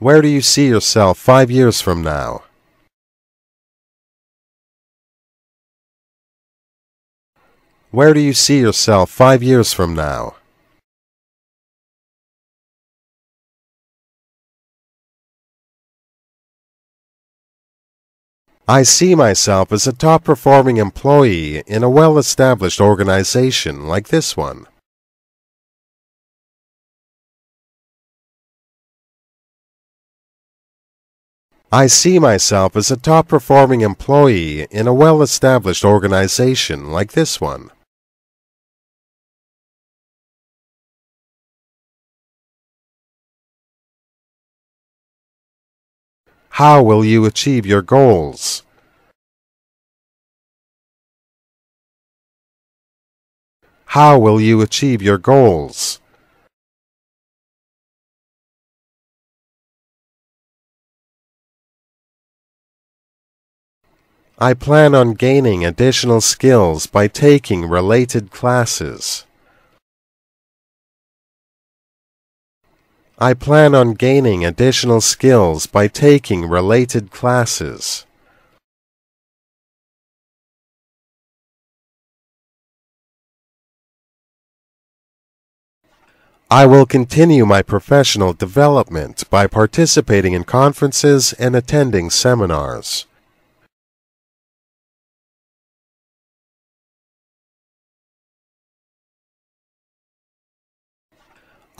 Where do you see yourself five years from now? Where do you see yourself five years from now? I see myself as a top performing employee in a well established organization like this one. I see myself as a top performing employee in a well established organization like this one. How will you achieve your goals? How will you achieve your goals? I plan on gaining additional skills by taking related classes. I plan on gaining additional skills by taking related classes. I will continue my professional development by participating in conferences and attending seminars.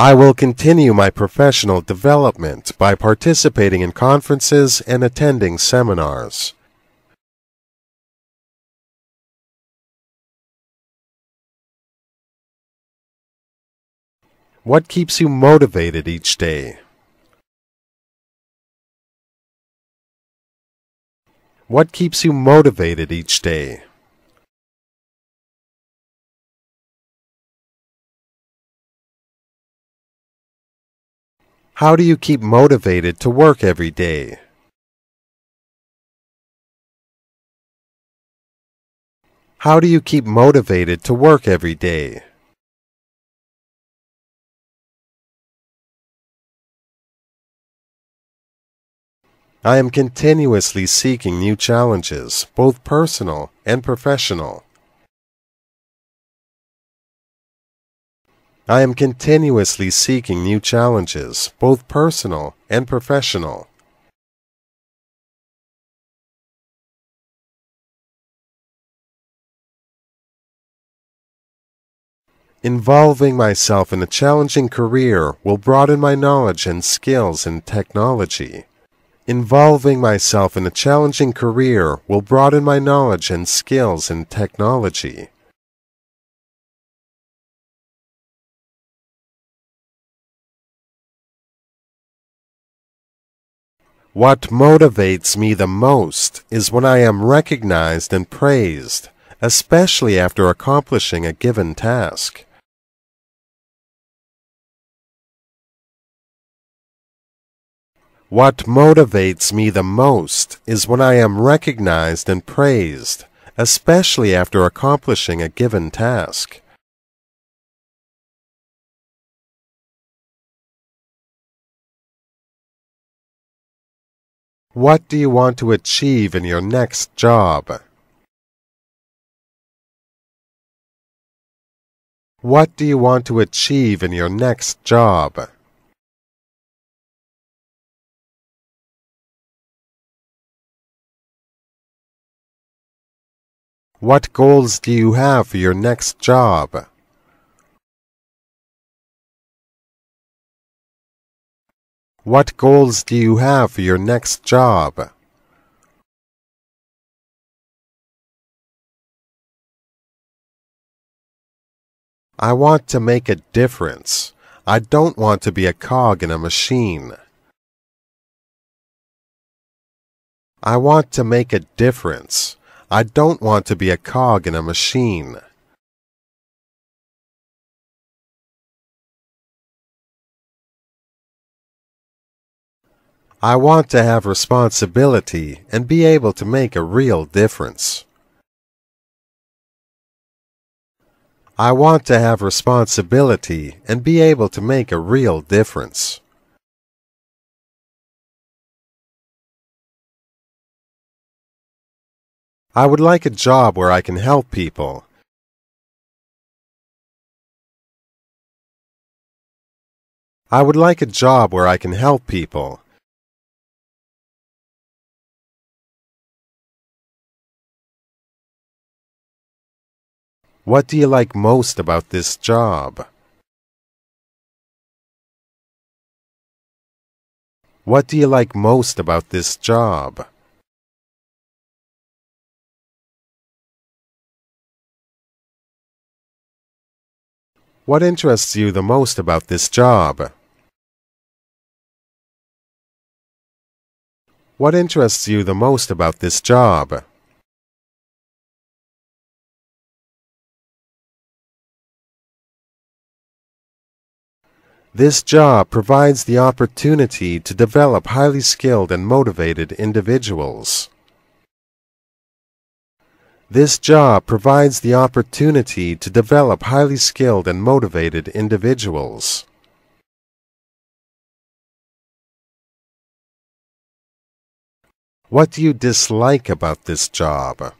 I will continue my professional development by participating in conferences and attending seminars. What keeps you motivated each day? What keeps you motivated each day? How do you keep motivated to work every day? How do you keep motivated to work every day? I am continuously seeking new challenges, both personal and professional. I am continuously seeking new challenges, both personal and professional. Involving myself in a challenging career will broaden my knowledge and skills in technology. Involving myself in a challenging career will broaden my knowledge and skills in technology. What motivates me the most is when I am recognized and praised, especially after accomplishing a given task. What motivates me the most is when I am recognized and praised, especially after accomplishing a given task. What do you want to achieve in your next job? What do you want to achieve in your next job? What goals do you have for your next job? What goals do you have for your next job? I want to make a difference. I don't want to be a cog in a machine. I want to make a difference. I don't want to be a cog in a machine. I want to have responsibility and be able to make a real difference. I want to have responsibility and be able to make a real difference. I would like a job where I can help people. I would like a job where I can help people. What do you like most about this job? What do you like most about this job? What interests you the most about this job? What interests you the most about this job? This job provides the opportunity to develop highly skilled and motivated individuals. This job provides the opportunity to develop highly skilled and motivated individuals. What do you dislike about this job?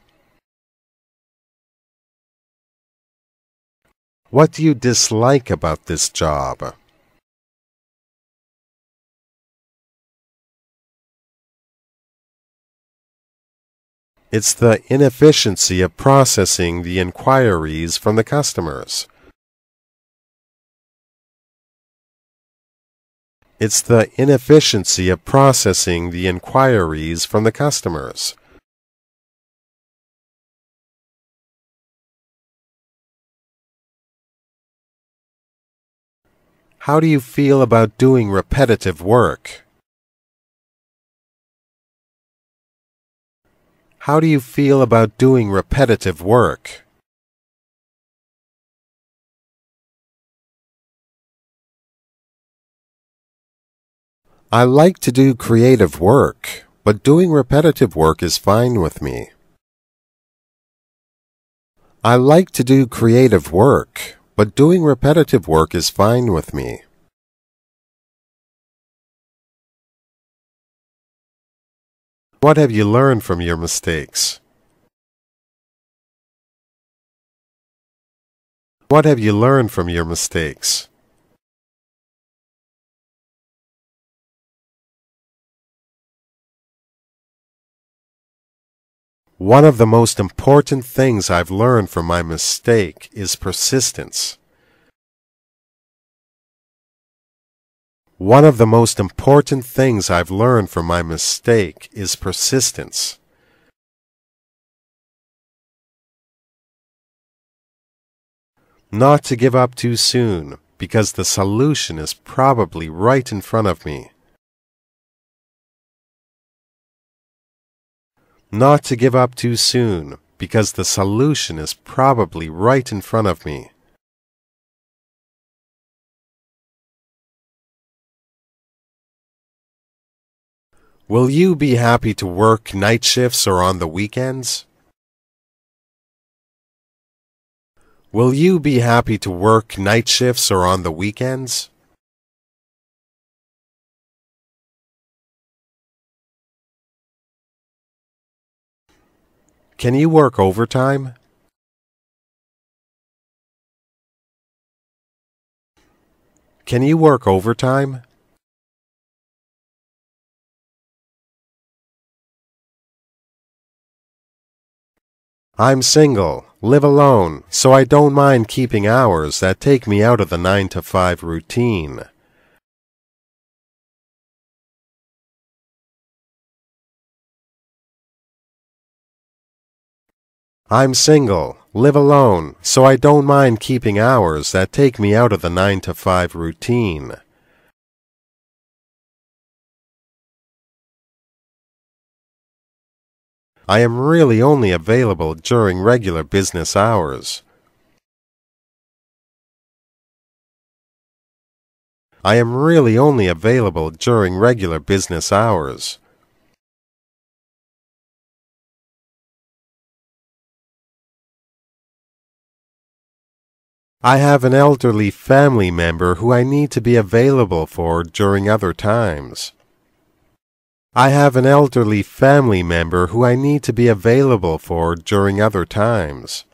What do you dislike about this job? It's the inefficiency of processing the inquiries from the customers. It's the inefficiency of processing the inquiries from the customers. How do you feel about doing repetitive work? How do you feel about doing repetitive work? I like to do creative work, but doing repetitive work is fine with me. I like to do creative work, but doing repetitive work is fine with me. What have you learned from your mistakes? What have you learned from your mistakes? One of the most important things I've learned from my mistake is persistence. One of the most important things I've learned from my mistake is persistence. Not to give up too soon, because the solution is probably right in front of me. Not to give up too soon, because the solution is probably right in front of me. Will you be happy to work night shifts or on the weekends? Will you be happy to work night shifts or on the weekends? Can you work overtime? Can you work overtime? I'm single, live alone, so I don't mind keeping hours that take me out of the 9 to 5 routine. I'm single, live alone, so I don't mind keeping hours that take me out of the 9 to 5 routine. I am really only available during regular business hours. I am really only available during regular business hours. I have an elderly family member who I need to be available for during other times. I have an elderly family member who I need to be available for during other times.